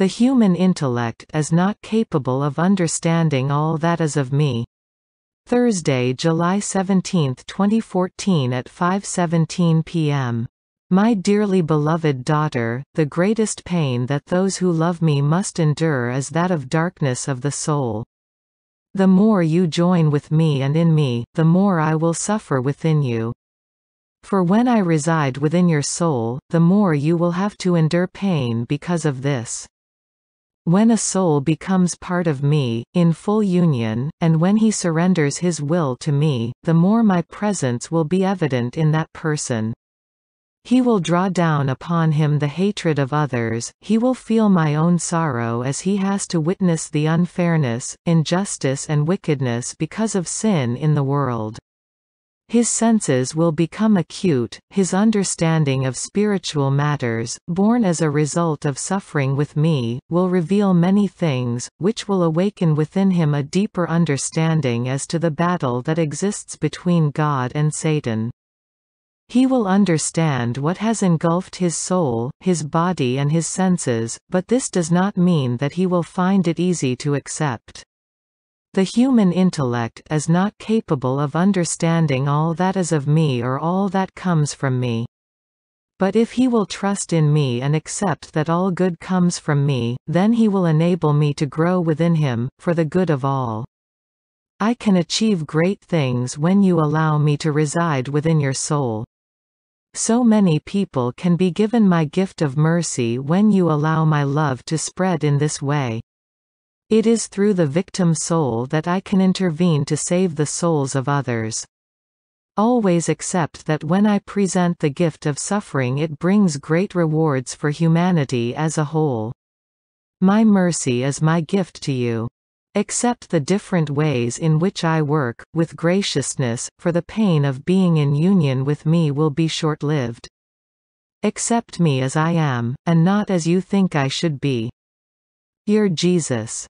The human intellect is not capable of understanding all that is of me. Thursday, July 17, 2014 at 5.17 p.m. My dearly beloved daughter, the greatest pain that those who love me must endure is that of darkness of the soul. The more you join with me and in me, the more I will suffer within you. For when I reside within your soul, the more you will have to endure pain because of this. When a soul becomes part of me, in full union, and when he surrenders his will to me, the more my presence will be evident in that person. He will draw down upon him the hatred of others, he will feel my own sorrow as he has to witness the unfairness, injustice and wickedness because of sin in the world. His senses will become acute, his understanding of spiritual matters, born as a result of suffering with me, will reveal many things, which will awaken within him a deeper understanding as to the battle that exists between God and Satan. He will understand what has engulfed his soul, his body and his senses, but this does not mean that he will find it easy to accept. The human intellect is not capable of understanding all that is of me or all that comes from me. But if he will trust in me and accept that all good comes from me, then he will enable me to grow within him, for the good of all. I can achieve great things when you allow me to reside within your soul. So many people can be given my gift of mercy when you allow my love to spread in this way. It is through the victim soul that I can intervene to save the souls of others. Always accept that when I present the gift of suffering it brings great rewards for humanity as a whole. My mercy is my gift to you. Accept the different ways in which I work, with graciousness, for the pain of being in union with me will be short-lived. Accept me as I am, and not as you think I should be. Dear Jesus